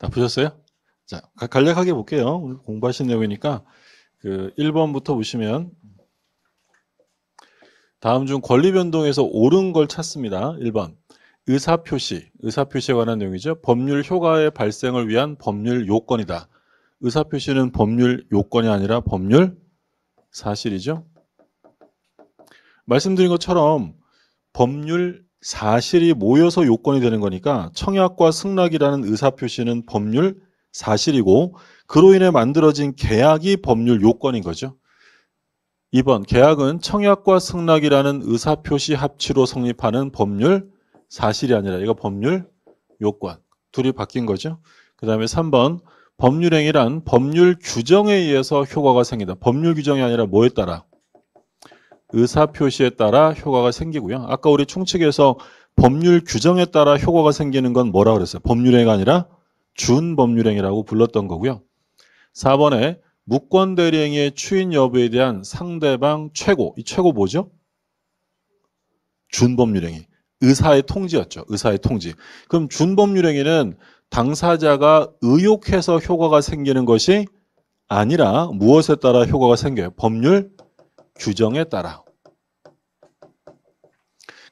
다 보셨어요? 자, 간략하게 볼게요. 공부하신 내용이니까 그 1번부터 보시면 다음 중 권리 변동에서 옳은 걸 찾습니다. 1번. 의사표시, 의사표시에 관한 내용이죠. 법률 효과의 발생을 위한 법률 요건이다. 의사표시는 법률 요건이 아니라 법률 사실이죠. 말씀드린 것처럼 법률 사실이 모여서 요건이 되는 거니까 청약과 승낙이라는 의사표시는 법률 사실이고 그로 인해 만들어진 계약이 법률 요건인 거죠. 2번 계약은 청약과 승낙이라는 의사표시 합치로 성립하는 법률 사실이 아니라 이거 법률 요건 둘이 바뀐 거죠. 그 다음에 3번 법률행위란 법률 규정에 의해서 효과가 생긴다. 법률 규정이 아니라 뭐에 따라? 의사표시에 따라 효과가 생기고요. 아까 우리 총칙에서 법률 규정에 따라 효과가 생기는 건 뭐라 고 그랬어요? 법률행위가 아니라 준법률행위라고 불렀던 거고요. 4번에 무권 대리행위의 추인 여부에 대한 상대방 최고. 이 최고 뭐죠? 준법률행위. 의사의 통지였죠. 의사의 통지. 그럼 준법률행위는 당사자가 의욕해서 효과가 생기는 것이 아니라 무엇에 따라 효과가 생겨요? 법률 규정에 따라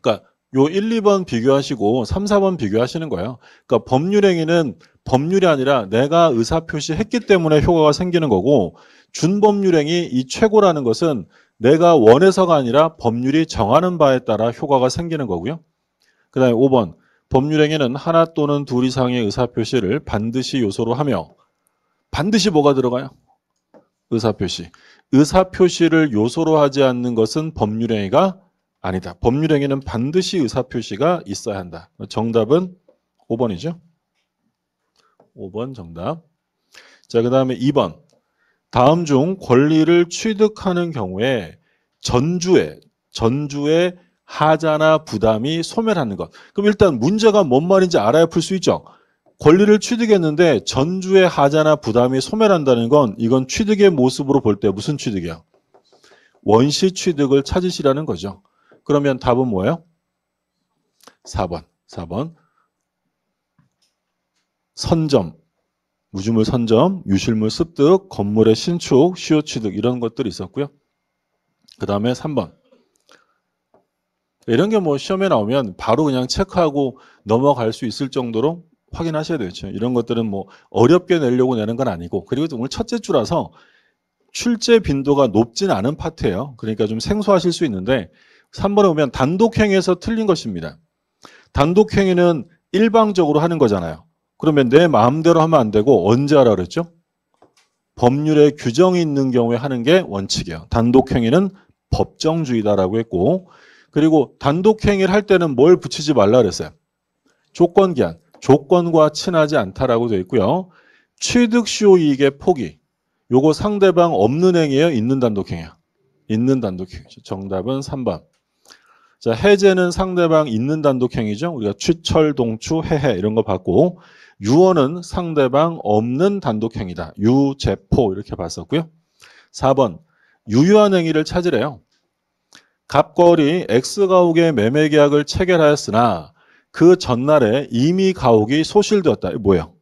그러니까 요 1, 2번 비교하시고 3, 4번 비교하시는 거예요. 그러니까 법률행위는 법률이 아니라 내가 의사표시했기 때문에 효과가 생기는 거고 준법률행위 이 최고라는 것은 내가 원해서가 아니라 법률이 정하는 바에 따라 효과가 생기는 거고요. 그 다음에 5번 법률행위는 하나 또는 둘 이상의 의사표시를 반드시 요소로 하며 반드시 뭐가 들어가요? 의사표시. 의사표시를 요소로 하지 않는 것은 법률행위가 아니다. 법률행위는 반드시 의사표시가 있어야 한다. 정답은 5번이죠. 5번 정답. 자, 그 다음에 2번. 다음 중 권리를 취득하는 경우에 전주에, 전주에 하자나 부담이 소멸하는 것. 그럼 일단 문제가 뭔 말인지 알아야 풀 수 있죠. 권리를 취득했는데 전주의 하자나 부담이 소멸한다는 건 이건 취득의 모습으로 볼 때 무슨 취득이야? 원시 취득을 찾으시라는 거죠. 그러면 답은 뭐예요? 4번. 4번. 선점. 무주물 선점, 유실물 습득, 건물의 신축, 시효 취득 이런 것들이 있었고요. 그 다음에 3번. 이런 게 뭐 시험에 나오면 바로 그냥 체크하고 넘어갈 수 있을 정도로 확인하셔야 되죠. 이런 것들은 뭐 어렵게 내려고 내는 건 아니고 그리고 오늘 첫째 주라서 출제 빈도가 높진 않은 파트예요. 그러니까 좀 생소하실 수 있는데 3번에 보면 단독행위에서 틀린 것입니다. 단독행위는 일방적으로 하는 거잖아요. 그러면 내 마음대로 하면 안 되고 언제 하라 그랬죠? 법률에 규정이 있는 경우에 하는 게 원칙이에요. 단독행위는 법정주의다라고 했고 그리고 단독행위를 할 때는 뭘 붙이지 말라 그랬어요. 조건기한. 조건과 친하지 않다라고 되어 있고요. 취득시효 이익의 포기. 요거 상대방 없는 행위예요? 있는 단독행위야? 있는 단독행위. 정답은 3번. 자, 해제는 상대방 있는 단독행위죠. 우리가 취철, 동추, 해해 이런 거 봤고 유언은 상대방 없는 단독행위다. 유제포 이렇게 봤었고요. 4번. 유효한 행위를 찾으래요. 갑거리 X가 옥의 매매계약을 체결하였으나 그 전날에 이미 가옥이 소실되었다. 뭐예요?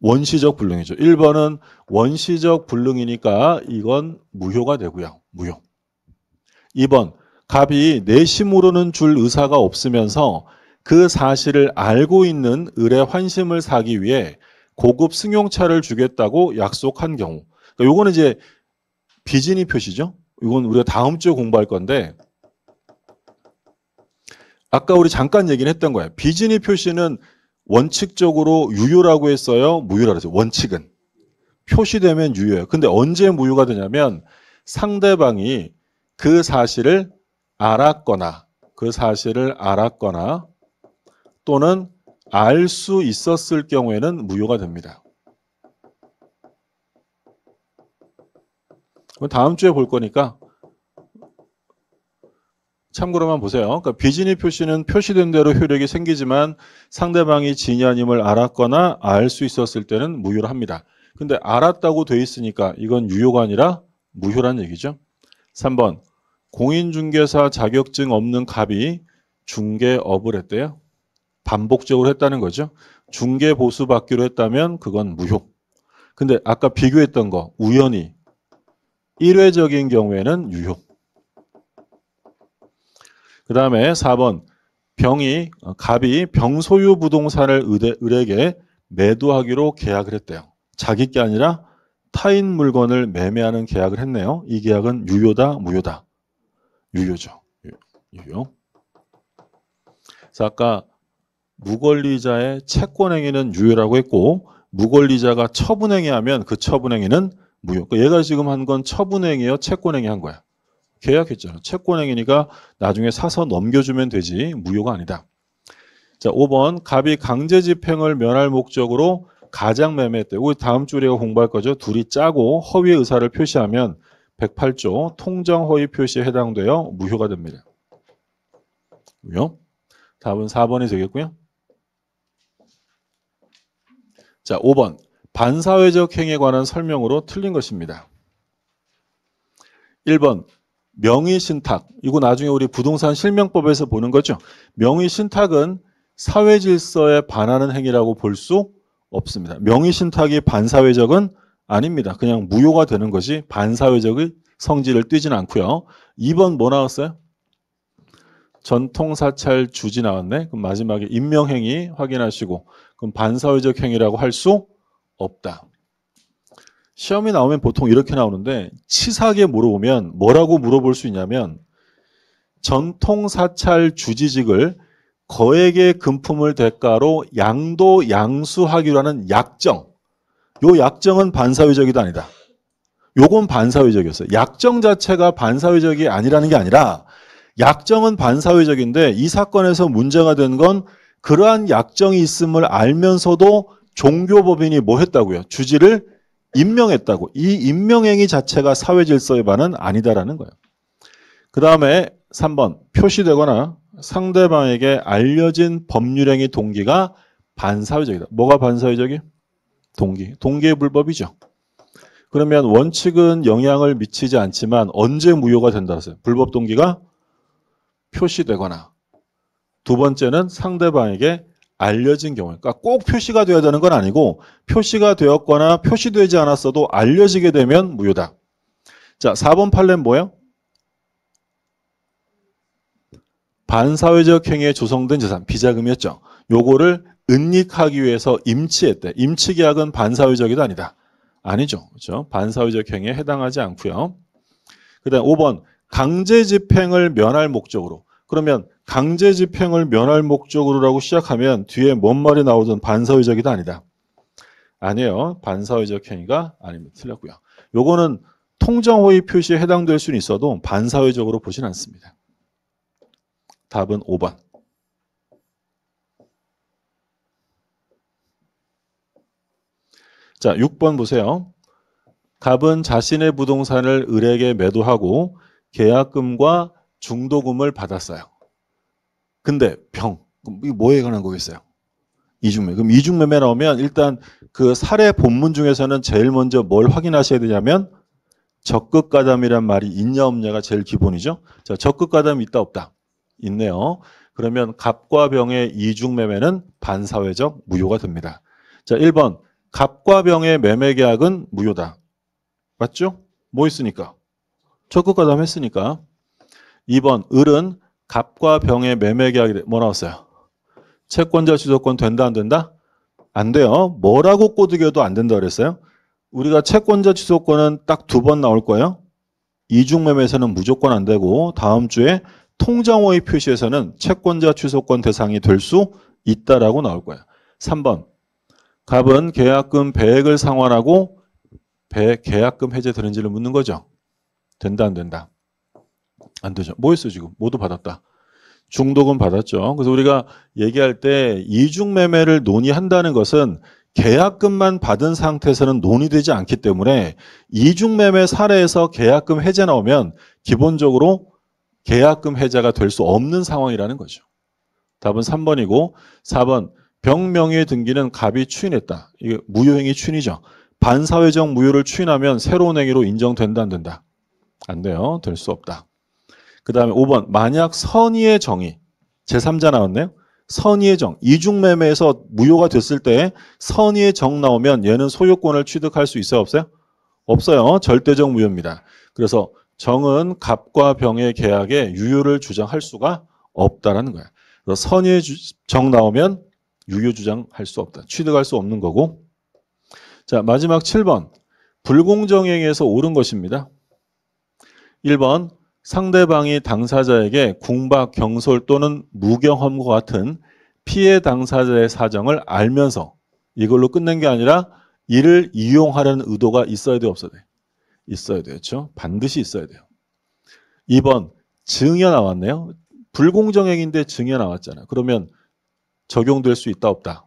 원시적 불능이죠. 1번은 원시적 불능이니까 이건 무효가 되고요. 무효. 2번 갑이 내심으로는 줄 의사가 없으면서 그 사실을 알고 있는 을의 환심을 사기 위해 고급 승용차를 주겠다고 약속한 경우. 그러니까 요거는 이제 비진이 표시죠. 이건 우리가 다음 주에 공부할 건데 아까 우리 잠깐 얘기를 했던 거예요. 비즈니 표시는 원칙적으로 유효라고 했어요. 무효라고 했어요. 원칙은. 표시되면 유효예요. 근데 언제 무효가 되냐면 상대방이 그 사실을 알았거나 그 사실을 알았거나 또는 알 수 있었을 경우에는 무효가 됩니다. 다음 주에 볼 거니까 참고로만 보세요. 그러니까 비진의 표시는 표시된 대로 효력이 생기지만 상대방이 진이 아님을 알았거나 알 수 있었을 때는 무효합니다. 근데 알았다고 돼 있으니까 이건 유효가 아니라 무효란 얘기죠. 3번 공인중개사 자격증 없는 갑이 중개업을 했대요. 반복적으로 했다는 거죠. 중개 보수 받기로 했다면 그건 무효. 근데 아까 비교했던 거 우연히 일회적인 경우에는 유효. 그 다음에 4번 병이 어, 갑이 병 소유 부동산을 의대, 을에게 매도하기로 계약을 했대요. 자기 게 아니라 타인 물건을 매매하는 계약을 했네요. 이 계약은 유효다, 무효다. 유효죠. 유효. 자, 아까 무권리자의 채권행위는 유효라고 했고 무권리자가 처분행위 하면 그 처분행위는 무효. 그러니까 얘가 지금 한 건 처분행위요 채권행위 한 거야. 계약했죠 채권행위니까 나중에 사서 넘겨주면 되지 무효가 아니다. 자, 5번 갑이 강제 집행을 면할 목적으로 가장 매매했대. 우리 다음 주 우리가 공부할 거죠. 둘이 짜고 허위 의사를 표시하면 108조 통정 허위 표시에 해당되어 무효가 됩니다. 무효. 답은 4번이 되겠고요. 자, 5번. 반사회적 행위에 관한 설명으로 틀린 것입니다. 1번 명의신탁, 이거 나중에 우리 부동산 실명법에서 보는 거죠. 명의신탁은 사회질서에 반하는 행위라고 볼 수 없습니다. 명의신탁이 반사회적은 아닙니다. 그냥 무효가 되는 것이 반사회적의 성질을 띠진 않고요. 2번 뭐 나왔어요? 전통사찰 주지 나왔네. 그럼 마지막에 임명행위 확인하시고 그럼 반사회적 행위라고 할 수 없다. 시험이 나오면 보통 이렇게 나오는데 치사하게 물어보면 뭐라고 물어볼 수 있냐면 전통 사찰 주지직을 거액의 금품을 대가로 양도 양수하기로 하는 약정. 요 약정은 반사회적이도 아니다. 요건 반사회적이었어요. 약정 자체가 반사회적이 아니라는 게 아니라 약정은 반사회적인데 이 사건에서 문제가 된 건 그러한 약정이 있음을 알면서도 종교법인이 뭐 했다고요? 주지를 임명했다고. 이 임명행위 자체가 사회 질서의 반은 아니다라는 거예요. 그 다음에 3번 표시되거나 상대방에게 알려진 법률행위 동기가 반사회적이다. 뭐가 반사회적이? 동기. 동기의 불법이죠. 그러면 원칙은 영향을 미치지 않지만 언제 무효가 된다 고 했어요. 불법 동기가 표시되거나 두 번째는 상대방에게 알려진 경우, 그러니까 꼭 표시가 되어야 되는 건 아니고 표시가 되었거나 표시되지 않았어도 알려지게 되면 무효다. 자, 4번 판례는 뭐예요? 반사회적 행위에 조성된 재산, 비자금이었죠. 요거를 은닉하기 위해서 임치했대. 임치계약은 반사회적이다 아니다. 아니죠. 그렇죠? 반사회적 행위에 해당하지 않고요. 그 다음 5번 강제 집행을 면할 목적으로 그러면 강제 집행을 면할 목적으로라고 시작하면 뒤에 뭔 말이 나오든 반사회적이다 아니다. 아니에요. 반사회적 행위가 아니면 틀렸고요. 요거는 통정호의 표시에 해당될 수는 있어도 반사회적으로 보진 않습니다. 답은 5번. 자, 6번 보세요. 갑은 자신의 부동산을 을에게 매도하고 계약금과 중도금을 받았어요. 근데 병. 이 뭐에 관한 거겠어요? 이중매매. 그럼 이중매매 나오면 일단 그 사례 본문 중에서는 제일 먼저 뭘 확인하셔야 되냐면 적극 가담이란 말이 있냐 없냐가 제일 기본이죠. 자, 적극 가담 있다 없다. 있네요. 그러면 갑과 병의 이중매매는 반사회적 무효가 됩니다. 자, 1번. 갑과 병의 매매 계약은 무효다. 맞죠? 뭐 있으니까? 적극 가담 했으니까. 2번. 을은 갑과 병의 매매 계약이 뭐 나왔어요? 채권자 취소권 된다 안 된다? 안 돼요. 뭐라고 꼬드겨도 안 된다 그랬어요. 우리가 채권자 취소권은 딱 두 번 나올 거예요. 이중매매에서는 무조건 안 되고 다음 주에 통장호의 표시에서는 채권자 취소권 대상이 될 수 있다라고 나올 거예요. 3번 갑은 계약금 배액을 상환하고 배 계약금 해제 되는지를 묻는 거죠. 된다 안 된다. 안 되죠. 뭐 했어 지금? 모두 받았다. 중독은 받았죠. 그래서 우리가 얘기할 때 이중 매매를 논의한다는 것은 계약금만 받은 상태에서는 논의되지 않기 때문에 이중 매매 사례에서 계약금 해제 나오면 기본적으로 계약금 해제가 될 수 없는 상황이라는 거죠. 답은 3번이고 4번 병명의 등기는 갑이 추인했다. 이게 무효행위 추인이죠. 반사회적 무효를 추인하면 새로운 행위로 인정된다 안 된다? 안 돼요. 될 수 없다. 그 다음에 5번 만약 선의의 정의 제3자 나왔네요. 선의의 정 이중매매에서 무효가 됐을 때 선의의 정 나오면 얘는 소유권을 취득할 수 있어요 없어요? 없어요. 절대적 무효입니다. 그래서 정은 갑과 병의 계약에 유효를 주장할 수가 없다라는 거야. 그래서 선의의 정 나오면 유효 주장할 수 없다. 취득할 수 없는 거고. 자 마지막 7번 불공정행위에서 옳은 것입니다. 1번 상대방이 당사자에게 궁박, 경솔 또는 무경험과 같은 피해 당사자의 사정을 알면서 이걸로 끝낸 게 아니라 이를 이용하려는 의도가 있어야 돼 없어야 돼? 있어야 되겠죠. 그렇죠? 반드시 있어야 돼요. 2번 증여 나왔네요. 불공정행위인데 증여 나왔잖아요. 그러면 적용될 수 있다 없다?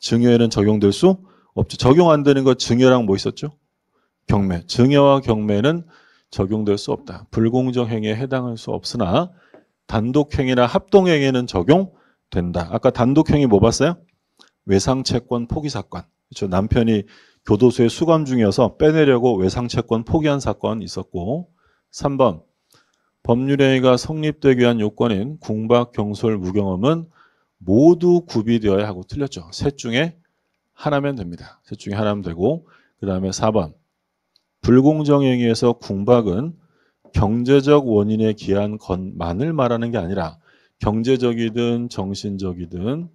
증여에는 적용될 수 없죠. 적용 안 되는 거 증여랑 뭐 있었죠? 경매. 증여와 경매는 적용될 수 없다. 불공정 행위에 해당할 수 없으나 단독 행위나 합동 행위는 적용된다. 아까 단독 행위 뭐 봤어요? 외상 채권 포기 사건. 그렇죠. 남편이 교도소에 수감 중이어서 빼내려고 외상 채권 포기한 사건 있었고 3번 법률행위가 성립되기 위한 요건인 궁박, 경솔, 무경험은 모두 구비되어야 하고 틀렸죠. 셋 중에 하나면 됩니다. 셋 중에 하나면 되고 그 다음에 4번 불공정행위에서 궁박은 경제적 원인에 기한 것만을 말하는 게 아니라 경제적이든 정신적이든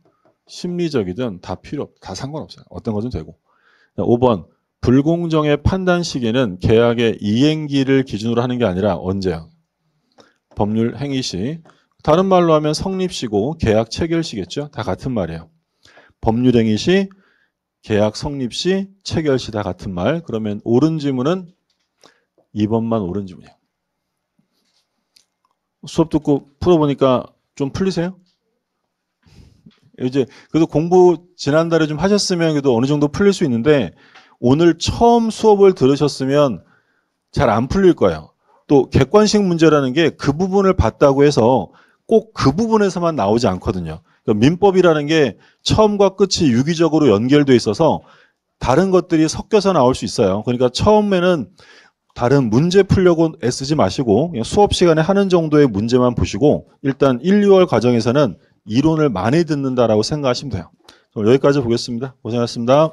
심리적이든 다 필요 없, 다 상관없어요. 어떤 것은 되고. 5번 불공정의 판단 시기는 계약의 이행기를 기준으로 하는 게 아니라 언제요? 법률 행위 시. 다른 말로 하면 성립시고 계약 체결 시겠죠? 다 같은 말이에요. 법률 행위 시 계약 성립 시, 체결 시다 같은 말. 그러면 옳은 지문은 2번만 옳은 지문이에요. 수업 듣고 풀어보니까 좀 풀리세요? 이제 그래도 공부 지난달에 좀 하셨으면 그래도 어느 정도 풀릴 수 있는데 오늘 처음 수업을 들으셨으면 잘 안 풀릴 거예요. 또 객관식 문제라는 게 그 부분을 봤다고 해서 꼭 그 부분에서만 나오지 않거든요. 그러니까 민법이라는 게 처음과 끝이 유기적으로 연결돼 있어서 다른 것들이 섞여서 나올 수 있어요. 그러니까 처음에는 다른 문제 풀려고 애쓰지 마시고 수업 시간에 하는 정도의 문제만 보시고 일단 1, 2월 과정에서는 이론을 많이 듣는다라고 생각하시면 돼요. 여기까지 보겠습니다. 고생하셨습니다.